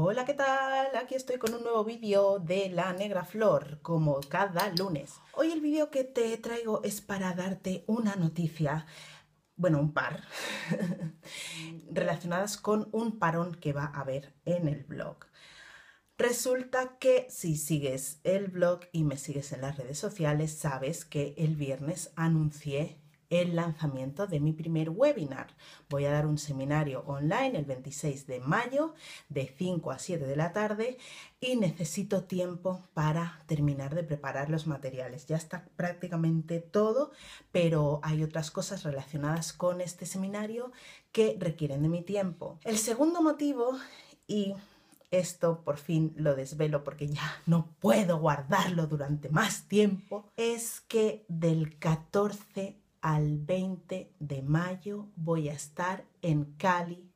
Hola, ¿qué tal? Aquí estoy con un nuevo vídeo de La Negra Flor, como cada lunes. Hoy el vídeo que te traigo es para darte una noticia, bueno, un par, relacionadas con un parón que va a haber en el blog. Resulta que si sigues el blog y me sigues en las redes sociales, sabes que el viernes anuncié el lanzamiento de mi primer webinar. Voy a dar un seminario online el 26 de mayo de 5 a 7 de la tarde y necesito tiempo para terminar de preparar los materiales. Ya está prácticamente todo, pero hay otras cosas relacionadas con este seminario que requieren de mi tiempo. El segundo motivo y esto por fin lo desvelo porque ya no puedo guardarlo durante más tiempo, es que del 14 al 20 de mayo voy a estar en Cali,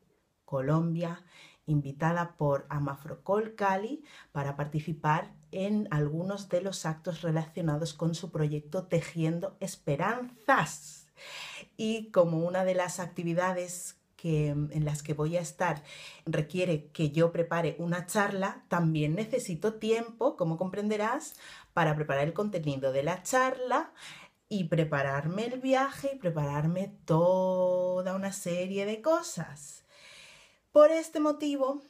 Colombia, invitada por Amafrocol Cali para participar en algunos de los actos relacionados con su proyecto Tejiendo Esperanzas. Y como una de las actividades que, en las que voy a estar requiere que yo prepare una charla, también necesito tiempo, como comprenderás, para preparar el contenido de la charla, y prepararme el viaje y prepararme toda una serie de cosas. Por este motivo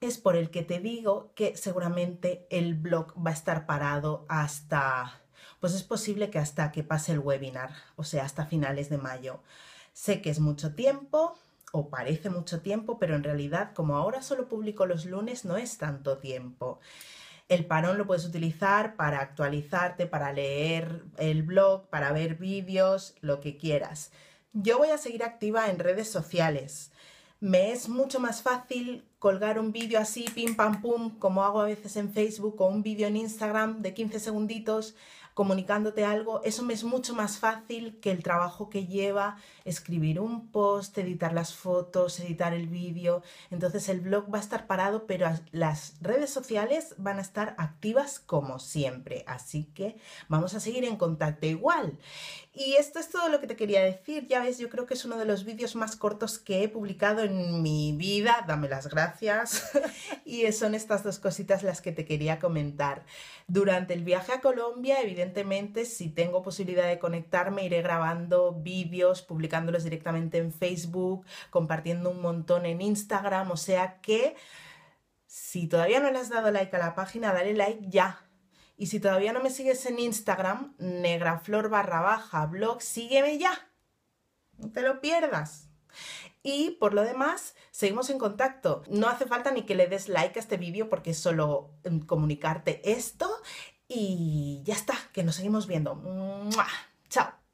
es por el que te digo que seguramente el blog va a estar parado hasta, pues es posible que hasta que pase el webinar, o sea, hasta finales de mayo. Sé que es mucho tiempo o parece mucho tiempo, pero en realidad como ahora solo publico los lunes no es tanto tiempo. El parón lo puedes utilizar para actualizarte, para leer el blog, para ver vídeos, lo que quieras. Yo voy a seguir activa en redes sociales. Me es mucho más fácil colgar un vídeo así, pim pam pum, como hago a veces en Facebook o un vídeo en Instagram de 15 segunditos, comunicándote algo, eso me es mucho más fácil que el trabajo que lleva escribir un post, editar las fotos, editar el vídeo. Entonces el blog va a estar parado, pero las redes sociales van a estar activas como siempre. Así que vamos a seguir en contacto igual. Y esto es todo lo que te quería decir. Ya ves, yo creo que es uno de los vídeos más cortos que he publicado en mi vida. Dame las gracias. y son estas dos cositas las que te quería comentar. Durante el viaje a Colombia, evidentemente, evidentemente, si tengo posibilidad de conectarme, iré grabando vídeos, publicándolos directamente en Facebook, compartiendo un montón en Instagram. O sea que si todavía no le has dado like a la página, dale like ya. Y si todavía no me sigues en Instagram, negraflor barra baja blog, sígueme ya. No te lo pierdas. Y por lo demás, seguimos en contacto. No hace falta ni que le des like a este vídeo porque es solo em, comunicarte esto y ya está, que nos seguimos viendo. Chao.